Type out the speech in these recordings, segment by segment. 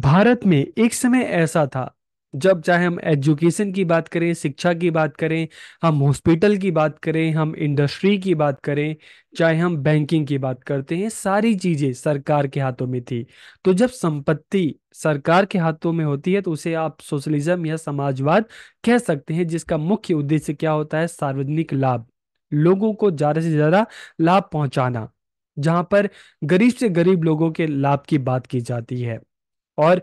भारत में एक समय ऐसा था जब चाहे हम एजुकेशन की बात करें शिक्षा की बात करें हम हॉस्पिटल की बात करें हम इंडस्ट्री की बात करें चाहे हम बैंकिंग की बात करते हैं सारी चीजें सरकार के हाथों में थी तो जब संपत्ति सरकार के हाथों में होती है तो उसे आप सोशलिज्म या समाजवाद कह सकते हैं जिसका मुख्य उद्देश्य क्या होता है सार्वजनिक लाभ लोगों को ज्यादा से ज्यादा लाभ पहुंचाना जहां पर गरीब से गरीब लोगों के लाभ की बात की जाती है और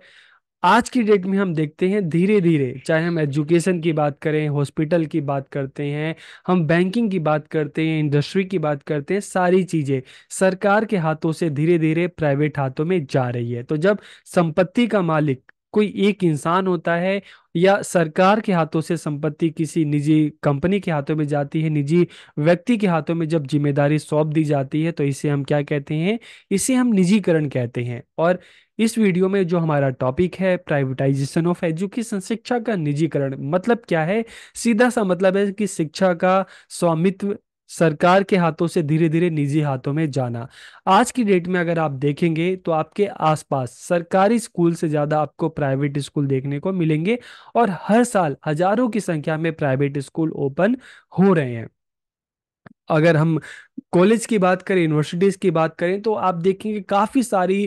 आज की डेट में हम देखते हैं धीरे धीरे चाहे हम एजुकेशन की बात करें हॉस्पिटल की बात करते हैं हम बैंकिंग की बात करते हैं इंडस्ट्री की बात करते हैं सारी चीज़ें सरकार के हाथों से धीरे धीरे प्राइवेट हाथों में जा रही है तो जब संपत्ति का मालिक कोई एक इंसान होता है या सरकार के हाथों से संपत्ति किसी निजी कंपनी के हाथों में जाती है निजी व्यक्ति के हाथों में जब जिम्मेदारी सौंप दी जाती है तो इसे हम क्या कहते हैं इसे हम निजीकरण कहते हैं और इस वीडियो में जो हमारा टॉपिक है प्राइवेटाइजेशन ऑफ एजुकेशन शिक्षा का निजीकरण मतलब क्या है सीधा सा मतलब है कि शिक्षा का स्वामित्व सरकार के हाथों से धीरे धीरे निजी हाथों में जाना आज की डेट में अगर आप देखेंगे तो आपके आसपास सरकारी स्कूल से ज़्यादा आपको प्राइवेट स्कूल देखने को मिलेंगे और हर साल हजारों की संख्या में प्राइवेट स्कूल ओपन हो रहे हैं अगर हम कॉलेज की बात करें यूनिवर्सिटीज़ की बात करें तो आप देखेंगे काफ़ी सारी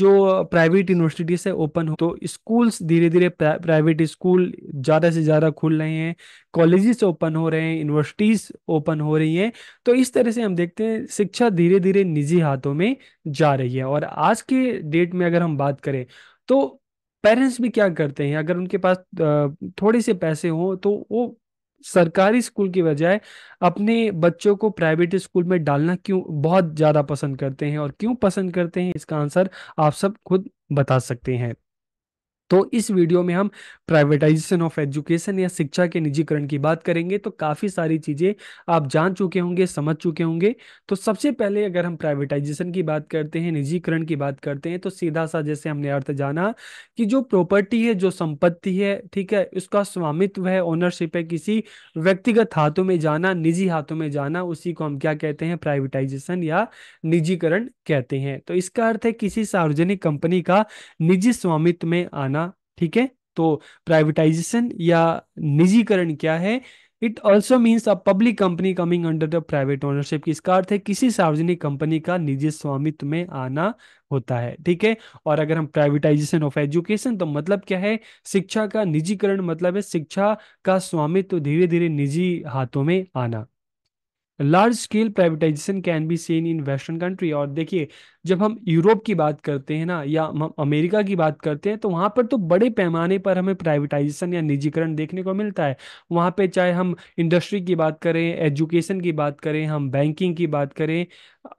जो प्राइवेट यूनिवर्सिटीज़ है ओपन हो तो स्कूल्स धीरे धीरे प्राइवेट स्कूल ज़्यादा से ज़्यादा खुल रहे हैं कॉलेजेस ओपन हो रहे हैं यूनिवर्सिटीज़ ओपन हो रही हैं तो इस तरह से हम देखते हैं शिक्षा धीरे धीरे निजी हाथों में जा रही है और आज के डेट में अगर हम बात करें तो पेरेंट्स भी क्या करते हैं अगर उनके पास थोड़े से पैसे हों तो वो सरकारी स्कूल की बजाय अपने बच्चों को प्राइवेट स्कूल में डालना क्यों बहुत ज़्यादा पसंद करते हैं और क्यों पसंद करते हैं इसका आंसर आप सब खुद बता सकते हैं तो इस वीडियो में हम प्राइवेटाइजेशन ऑफ एजुकेशन या शिक्षा के निजीकरण की बात करेंगे तो काफ़ी सारी चीज़ें आप जान चुके होंगे समझ चुके होंगे तो सबसे पहले अगर हम प्राइवेटाइजेशन की बात करते हैं निजीकरण की बात करते हैं तो सीधा सा जैसे हमने अर्थ जाना कि जो प्रॉपर्टी है जो संपत्ति है ठीक है उसका स्वामित्व है ओनरशिप है किसी व्यक्तिगत हाथों में जाना निजी हाथों में जाना उसी को हम क्या कहते हैं प्राइवेटाइजेशन या निजीकरण कहते हैं तो इसका अर्थ है किसी सार्वजनिक कंपनी का निजी स्वामित्व में आना ठीक है तो प्राइवेटाइजेशन या निजीकरण क्या है it also means a public company coming under the private ownership इसका अर्थ है किसी सार्वजनिक कंपनी का निजी स्वामित्व में आना होता है ठीक है और अगर हम प्राइवेटाइजेशन ऑफ एजुकेशन तो मतलब क्या है शिक्षा का निजीकरण मतलब है शिक्षा का स्वामित्व धीरे धीरे निजी हाथों में आना large scale privatization can be seen in western country और देखिए जब हम यूरोप की बात करते हैं ना या हम अमेरिका की बात करते हैं तो वहाँ पर तो बड़े पैमाने पर हमें प्राइवेटाइजेशन या निजीकरण देखने को मिलता है वहाँ पे चाहे हम इंडस्ट्री की बात करें एजुकेशन की बात करें हम बैंकिंग की बात करें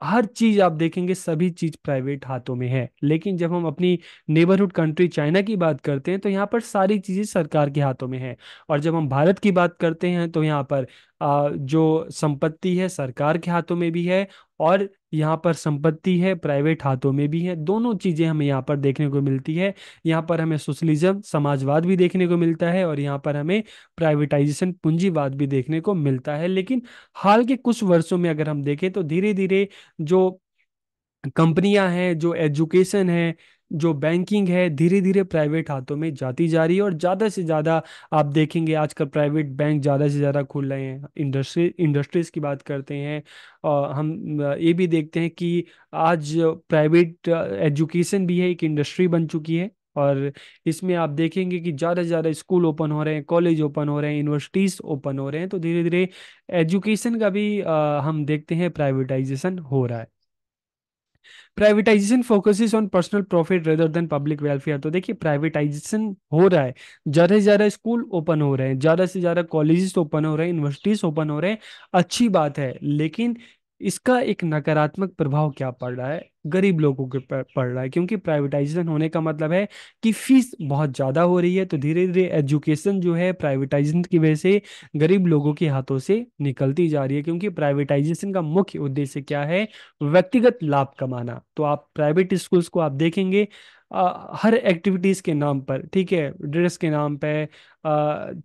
हर चीज़ आप देखेंगे सभी चीज़ प्राइवेट हाथों में है लेकिन जब हम अपनी नेबरहुड कंट्री चाइना की बात करते हैं तो यहाँ पर सारी चीज़ें सरकार के हाथों में है और जब हम भारत की बात करते हैं तो यहाँ पर जो संपत्ति है सरकार के हाथों में भी है और यहाँ पर संपत्ति है प्राइवेट हाथों में भी है दोनों चीजें हमें यहाँ पर देखने को मिलती है यहाँ पर हमें सोशलिज्म समाजवाद भी देखने को मिलता है और यहाँ पर हमें प्राइवेटाइजेशन पूंजीवाद भी देखने को मिलता है लेकिन हाल के कुछ वर्षों में अगर हम देखें तो धीरे धीरे जो कंपनियां हैं जो एजुकेशन है जो बैंकिंग है धीरे धीरे प्राइवेट हाथों में जाती जा रही है और ज़्यादा से ज़्यादा आप देखेंगे आजकल प्राइवेट बैंक ज़्यादा से ज़्यादा खुल रहे हैं इंडस्ट्री इंडस्ट्रीज़ की बात करते हैं और हम ये भी देखते हैं कि आज प्राइवेट एजुकेशन भी है एक इंडस्ट्री बन चुकी है और इसमें आप देखेंगे कि ज़्यादा से ज़्यादा स्कूल ओपन हो रहे हैं कॉलेज ओपन हो रहे हैं यूनिवर्सिटीज़ ओपन हो रहे हैं तो धीरे धीरे एजुकेशन का भी आ, हम देखते हैं प्राइवेटाइजेशन हो रहा है privatization focuses on personal profit rather than public welfare तो देखिए प्राइवेटाइजेशन हो रहा है ज़्यादा से ज़्यादा स्कूल ओपन हो रहे हैं ज़्यादा से ज़्यादा कॉलेजेस ओपन हो रहे हैं यूनिवर्सिटीज ओपन हो रहे हैं अच्छी बात है लेकिन इसका एक नकारात्मक प्रभाव क्या पड़ रहा है गरीब लोगों के पड़ रहा है क्योंकि प्राइवेटाइजेशन होने का मतलब है कि फीस बहुत ज़्यादा हो रही है तो धीरे धीरे एजुकेशन जो है प्राइवेटाइजेशन की वजह से गरीब लोगों के हाथों से निकलती जा रही है क्योंकि प्राइवेटाइजेशन का मुख्य उद्देश्य क्या है व्यक्तिगत लाभ कमाना तो आप प्राइवेट स्कूल्स को आप देखेंगे आ, हर एक्टिविटीज़ के नाम पर ठीक है ड्रेस के नाम पर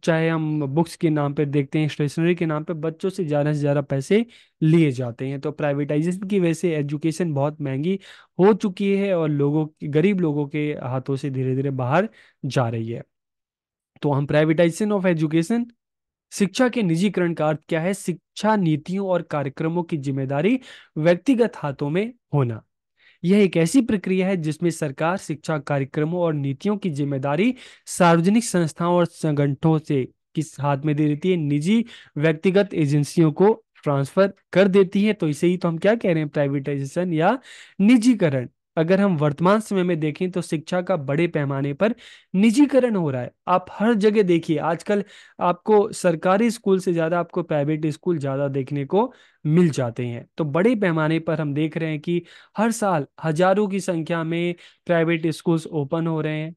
चाहे हम बुक्स के नाम पर देखते हैं स्टेशनरी के नाम पर बच्चों से ज़्यादा से ज़्यादा पैसे लिए जाते हैं तो प्राइवेटाइजेशन की वजह से एजुकेशन बहुत महंगी हो चुकी है और लोगों गरीब लोगों के हाथों से धीरे धीरे बाहर जा रही है तो हम प्राइवेटाइजेशन ऑफ एजुकेशन शिक्षा के निजीकरण का अर्थ क्या है शिक्षा नीतियों और कार्यक्रमों की जिम्मेदारी व्यक्तिगत हाथों में होना यह एक ऐसी प्रक्रिया है जिसमें सरकार शिक्षा कार्यक्रमों और नीतियों की जिम्मेदारी सार्वजनिक संस्थाओं और संगठनों से किस हाथ में दे देती है निजी व्यक्तिगत एजेंसियों को ट्रांसफर कर देती है तो इसे ही तो हम क्या कह रहे हैं प्राइवेटाइजेशन या निजीकरण अगर हम वर्तमान समय में देखें तो शिक्षा का बड़े पैमाने पर निजीकरण हो रहा है आप हर जगह देखिए आजकल आपको सरकारी स्कूल से ज़्यादा आपको प्राइवेट स्कूल ज़्यादा देखने को मिल जाते हैं तो बड़े पैमाने पर हम देख रहे हैं कि हर साल हजारों की संख्या में प्राइवेट स्कूल्स ओपन हो रहे हैं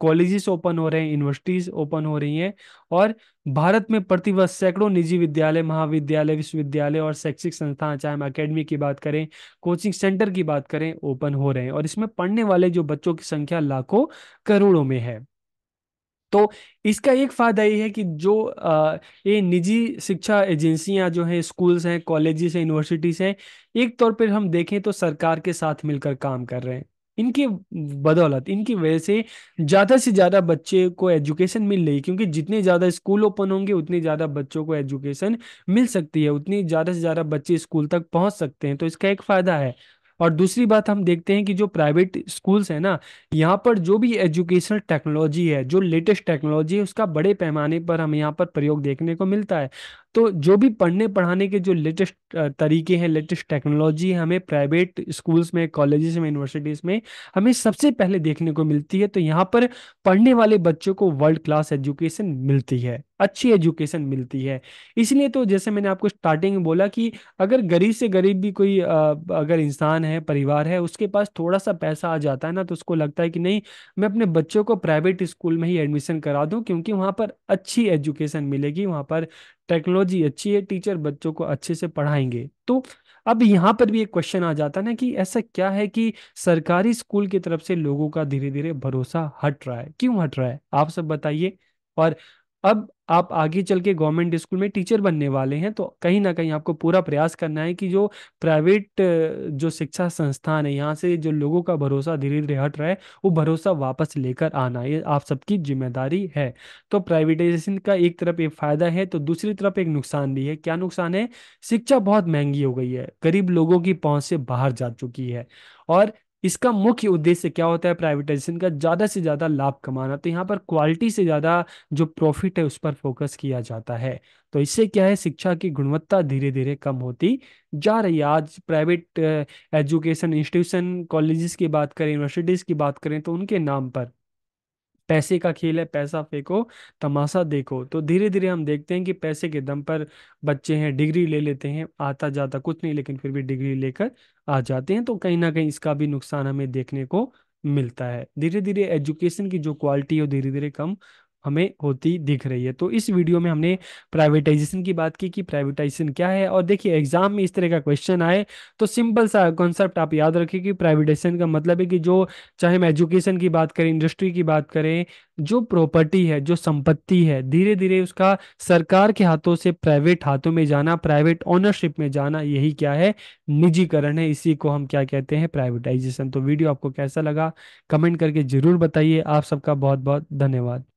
कॉलेजेस ओपन हो रहे हैं यूनिवर्सिटीज ओपन हो रही हैं और भारत में प्रतिवर्ष सैकड़ों निजी विद्यालय महाविद्यालय विश्वविद्यालय और शैक्षिक संस्थान चाहे हम अकेडमी की बात करें कोचिंग सेंटर की बात करें ओपन हो रहे हैं और इसमें पढ़ने वाले जो बच्चों की संख्या लाखों करोड़ों में है तो इसका एक फ़ायदा ये है कि जो ये निजी शिक्षा एजेंसियां जो हैं स्कूल्स हैं कॉलेजेस हैं यूनिवर्सिटीज़ हैं एक तौर पर हम देखें तो सरकार के साथ मिलकर काम कर रहे हैं इनकी बदौलत इनकी वजह से ज़्यादा से ज़्यादा बच्चे को एजुकेशन मिल रही क्योंकि जितने ज़्यादा स्कूल ओपन होंगे उतने ज़्यादा बच्चों को एजुकेशन मिल सकती है उतनी ज़्यादा से ज़्यादा बच्चे स्कूल तक पहुंच सकते हैं तो इसका एक फ़ायदा है और दूसरी बात हम देखते हैं कि जो प्राइवेट स्कूल्स है ना यहाँ पर जो भी एजुकेशनल टेक्नोलॉजी है जो लेटेस्ट टेक्नोलॉजी है उसका बड़े पैमाने पर हम यहाँ पर प्रयोग देखने को मिलता है तो जो भी पढ़ने पढ़ाने के जो लेटेस्ट तरीके हैं लेटेस्ट टेक्नोलॉजी है हमें प्राइवेट स्कूल्स में कॉलेजेस में यूनिवर्सिटीज़ में हमें सबसे पहले देखने को मिलती है तो यहाँ पर पढ़ने वाले बच्चों को वर्ल्ड क्लास एजुकेशन मिलती है अच्छी एजुकेशन मिलती है इसलिए तो जैसे मैंने आपको स्टार्टिंग में बोला कि अगर गरीब से गरीब भी कोई अगर इंसान है परिवार है उसके पास थोड़ा सा पैसा आ जाता है ना तो उसको लगता है कि नहीं मैं अपने बच्चों को प्राइवेट स्कूल में ही एडमिशन करा दूं क्योंकि वहाँ पर अच्छी एजुकेशन मिलेगी वहाँ पर टेक्नोलॉजी अच्छी है टीचर बच्चों को अच्छे से पढ़ाएंगे तो अब यहाँ पर भी एक क्वेश्चन आ जाता है ना कि ऐसा क्या है कि सरकारी स्कूल की तरफ से लोगों का धीरे धीरे भरोसा हट रहा है क्यों हट रहा है आप सब बताइए और अब आप आगे चल के गवर्नमेंट स्कूल में टीचर बनने वाले हैं तो कहीं ना कहीं आपको पूरा प्रयास करना है कि जो प्राइवेट जो शिक्षा संस्थान है यहाँ से जो लोगों का भरोसा धीरे धीरे हट रहा है वो भरोसा वापस लेकर आना ये आप सबकी जिम्मेदारी है तो प्राइवेटाइजेशन का एक तरफ एक फायदा है तो दूसरी तरफ एक नुकसान भी है क्या नुकसान है शिक्षा बहुत महंगी हो गई है गरीब लोगों की पहुंच से बाहर जा चुकी है और इसका मुख्य उद्देश्य क्या होता है प्राइवेटाइजेशन का ज़्यादा से ज़्यादा लाभ कमाना तो यहाँ पर क्वालिटी से ज़्यादा जो प्रॉफिट है उस पर फोकस किया जाता है तो इससे क्या है शिक्षा की गुणवत्ता धीरे धीरे कम होती जा रही है आज प्राइवेट एजुकेशन इंस्टीट्यूशन कॉलेजेस की बात करें यूनिवर्सिटीज़ की बात करें तो उनके नाम पर पैसे का खेल है पैसा फेंको तमाशा देखो तो धीरे धीरे हम देखते हैं कि पैसे के दम पर बच्चे हैं डिग्री ले लेते हैं आता जाता कुछ नहीं लेकिन फिर भी डिग्री लेकर आ जाते हैं तो कहीं ना कहीं इसका भी नुकसान हमें देखने को मिलता है धीरे धीरे एजुकेशन की जो क्वालिटी है धीरे धीरे कम हमें होती दिख रही है तो इस वीडियो में हमने प्राइवेटाइजेशन की बात की कि प्राइवेटाइजेशन क्या है और देखिए एग्जाम में इस तरह का क्वेश्चन आए तो सिंपल सा कॉन्सेप्ट आप याद रखें कि प्राइवेटाइजेशन का मतलब है कि जो चाहे हम एजुकेशन की बात करें इंडस्ट्री की बात करें जो प्रॉपर्टी है जो संपत्ति है धीरे धीरे उसका सरकार के हाथों से प्राइवेट हाथों में जाना प्राइवेट ओनरशिप में जाना यही क्या है निजीकरण है इसी को हम क्या कहते हैं प्राइवेटाइजेशन तो वीडियो आपको कैसा लगा कमेंट करके जरूर बताइए आप सबका बहुत बहुत धन्यवाद